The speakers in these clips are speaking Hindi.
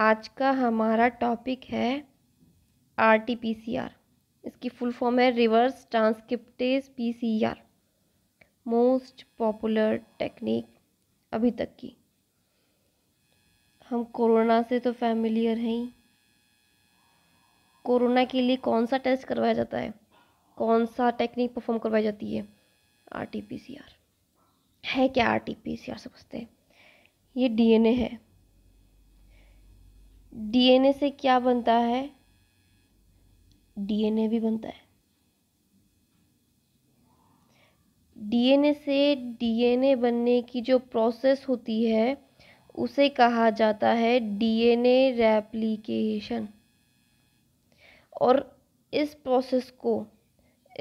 आज का हमारा टॉपिक है R T P C R इसकी फुल फॉर्म है reverse transcriptase P C R most popular technique अभी तक की हम कोरोना से तो फैमिलियर हैं ही कोरोना के लिए कौन सा टेस्ट करवाया जाता है कौन सा टेक्निक परफॉर्म करवाई जाती है R T P C R है क्या R T P C R समझते हैं ये डी एन ए है डीएनए से क्या बनता है डीएनए भी बनता है डीएनए से डीएनए बनने की जो प्रोसेस होती है उसे कहा जाता है डीएनए रेप्लिकेशन और इस प्रोसेस को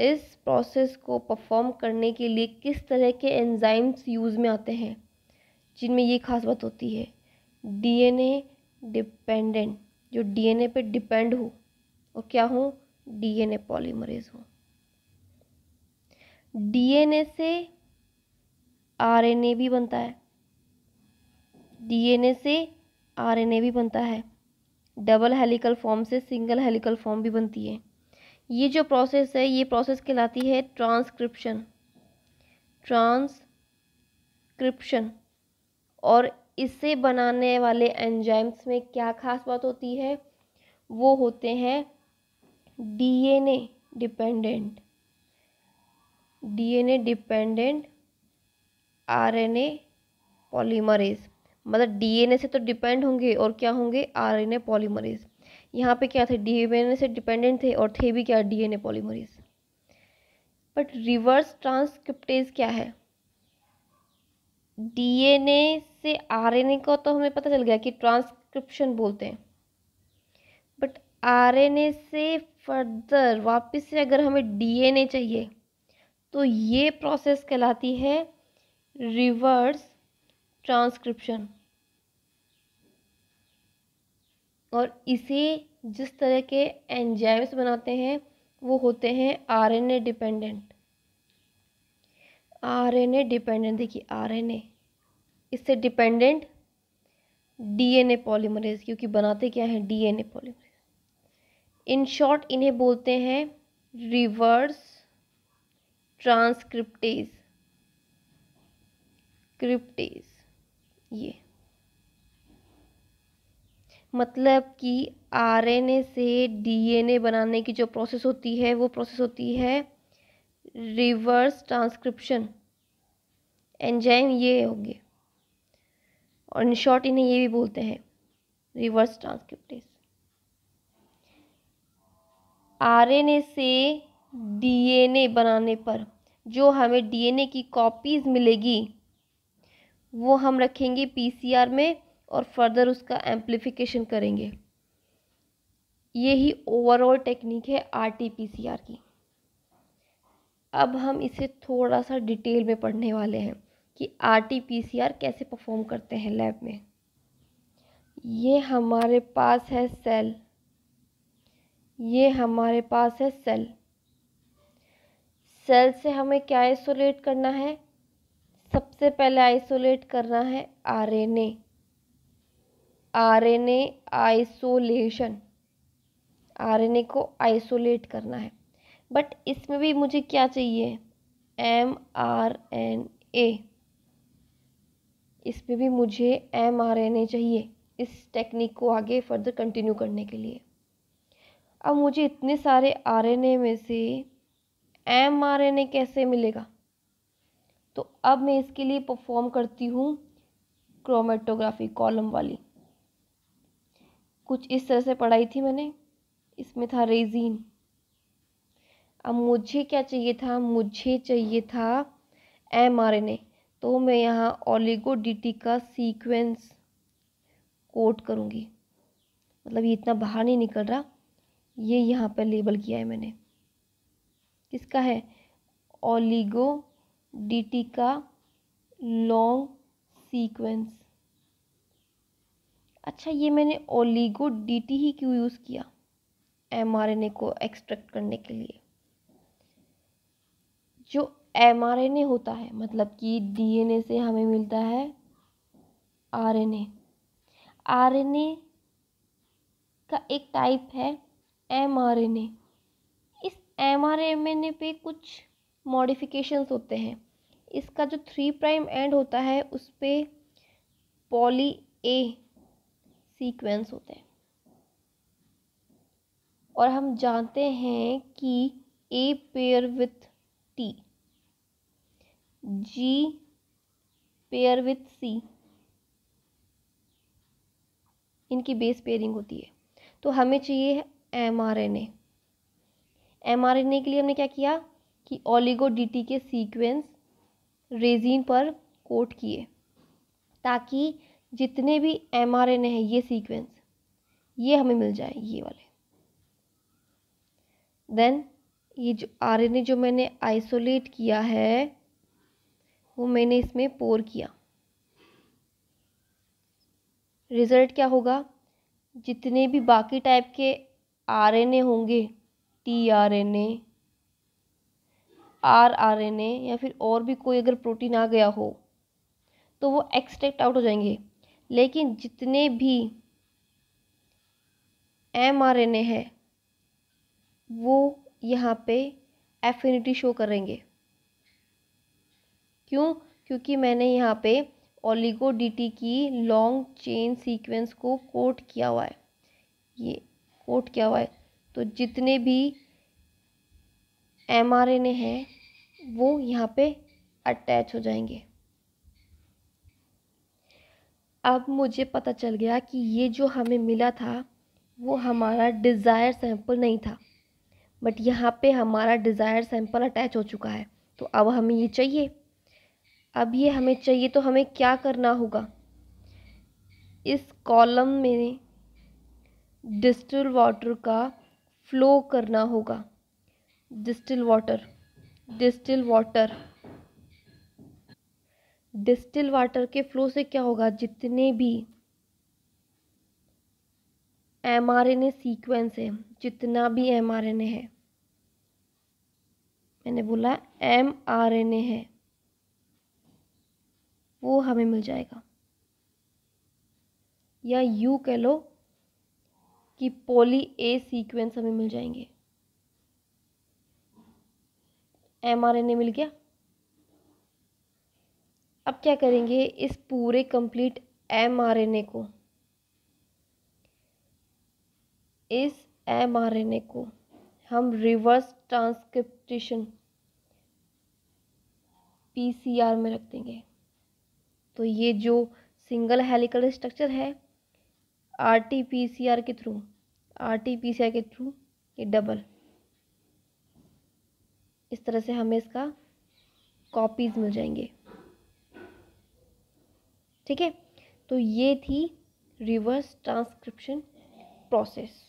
इस प्रोसेस को परफॉर्म करने के लिए किस तरह के एंजाइम्स यूज़ में आते हैं जिनमें ये खास बात होती है डीएनए डिपेंडेंट जो डीएनए पे डिपेंड हो और क्या हो डीएनए पॉलीमरेज हो डीएनए से आरएनए भी बनता है डीएनए से आरएनए भी बनता है डबल हेलिकल फॉर्म से सिंगल हेलिकल फॉर्म भी बनती है ये जो प्रोसेस है ये प्रोसेस कहलाती है ट्रांसक्रिप्शन ट्रांसक्रिप्शन और इसे बनाने वाले एंजाइम्स में क्या खास बात होती है वो होते हैं DNA dependent DNA dependent RNA polymerase मतलब डीएनए से तो डिपेंड होंगे और क्या होंगे आरएनए पॉलीमरेज यहाँ पे क्या थे डीएनए से डिपेंडेंट थे और थे भी क्या DNA polymerase but reverse transcriptase क्या है डीएनए से आरएनए को तो हमें पता चल गया कि ट्रांसक्रिप्शन बोलते हैं बट आरएनए से फर्दर वापस से अगर हमें डीएनए चाहिए तो ये प्रोसेस कहलाती है रिवर्स ट्रांसक्रिप्शन और इसे जिस तरह के एंजाइम्स बनाते हैं वो होते हैं आरएनए डिपेंडेंट आरएनए डिपेंडेंट देखिए आरएनए इससे डिपेंडेंट डीएनए पॉलीमरेज क्योंकि बनाते क्या हैं डीएनए पॉलीमरेज इन शॉर्ट इन्हें बोलते हैं रिवर्स ट्रांसक्रिप्टेज क्रिप्टेज ये मतलब कि आरएनए से डीएनए बनाने की जो प्रोसेस होती है वो प्रोसेस होती है रिवर्स ट्रांसक्रिप्शन एंजाइम ये होंगे और इन शॉर्ट इन्हें ये भी बोलते हैं रिवर्स एन आरएनए से डीएनए बनाने पर जो हमें डीएनए की कॉपीज़ मिलेगी वो हम रखेंगे पीसीआर में और फर्दर उसका एम्प्लीफिकेशन करेंगे यही ओवरऑल टेक्निक है आरटीपीसीआर की अब हम इसे थोड़ा सा डिटेल में पढ़ने वाले हैं कि R T P C R कैसे परफॉर्म करते हैं लैब में ये हमारे पास है सेल ये हमारे पास है सेल सेल से हमें क्या आइसोलेट करना है सबसे पहले आइसोलेट करना है आरएनए आरएनए आइसोलेशन आरएनए को आइसोलेट करना है बट इसमें भी मुझे क्या चाहिए एम आर एन ए इसमें भी मुझे एम आर एन ए चाहिए इस टेक्निक को आगे फर्दर कंटिन्यू करने के लिए अब मुझे इतने सारे आर एन ए में से एम आर एन ए कैसे मिलेगा तो अब मैं इसके लिए परफॉर्म करती हूँ क्रोमेटोग्राफी कॉलम वाली कुछ इस तरह से पढ़ाई थी मैंने इसमें था रेजीन अब मुझे क्या चाहिए था मुझे चाहिए था एम आर एन ए तो मैं यहाँ ओलिगो डी टी का सीक्वेंस कोट करूँगी मतलब ये इतना बाहर नहीं निकल रहा ये यहाँ पर लेबल किया है मैंने किसका है ओलिगो डी टी का लॉन्ग सीक्वेंस अच्छा ये मैंने ओलिगो डी टी ही क्यों यूज़ किया एम आर एन ए को एक्सट्रैक्ट करने के लिए जो एम होता है मतलब कि डीएनए से हमें मिलता है आरएनए आरएनए का एक टाइप है एमआरएनए इस एमआरएनए पे कुछ मॉडिफिकेशंस होते हैं इसका जो थ्री प्राइम एंड होता है उस पर पॉली ए सीक्वेंस होते हैं और हम जानते हैं कि A pair with T G pair with C इनकी बेस पेयरिंग होती है तो हमें चाहिए एम आर एन एमआरएनए के लिए हमने क्या किया कि ओलिगो डीटी के सीक्वेंस रेजिन पर कोट किए ताकि जितने भी एम आर एन है ये सीक्वेंस ये हमें मिल जाए ये वाले देन ये जो ए जो मैंने आइसोलेट किया है वो मैंने इसमें पोर किया रिज़ल्ट क्या होगा जितने भी बाकी टाइप के आरएनए होंगे T R N A R R N A या फिर और भी कोई अगर प्रोटीन आ गया हो तो वो एक्सट्रैक्ट आउट हो जाएंगे लेकिन जितने भी एम आर एन ए है वो यहाँ पे एफिनिटी शो करेंगे क्यों क्योंकि मैंने यहाँ पे ओलिगो डीटी की लॉन्ग चेन सीक्वेंस को कोट किया हुआ है ये कोट किया हुआ है तो जितने भी एम आर एन ए हैं वो यहाँ पे अटैच हो जाएंगे अब मुझे पता चल गया कि ये जो हमें मिला था वो हमारा डिज़ायर सैंपल नहीं था बट यहाँ पे हमारा डिज़ायर सैम्पल अटैच हो चुका है तो अब हमें ये चाहिए अब ये हमें चाहिए तो हमें क्या करना होगा इस कॉलम में डिस्टिल वाटर का फ्लो करना होगा distil water distil water distil water के फ्लो से क्या होगा जितने भी M R N A sequence है जितना भी एम आर एन ए है मैंने बोला एम आर एन ए है वो हमें मिल जाएगा या यू कह लो कि पोली ए सीक्वेंस हमें मिल जाएंगे एम आर एन ए मिल गया अब क्या करेंगे इस पूरे complete M R N A को इस ए को हम रिवर्स सी पीसीआर में रख देंगे तो ये जो सिंगल हेलिकल स्ट्रक्चर है आरटीपीसीआर के थ्रू आरटीपीसीआर के थ्रू ये डबल इस तरह से हमें इसका कॉपीज मिल जाएंगे ठीक है तो ये थी रिवर्स ट्रांसक्रिप्शन प्रोसेस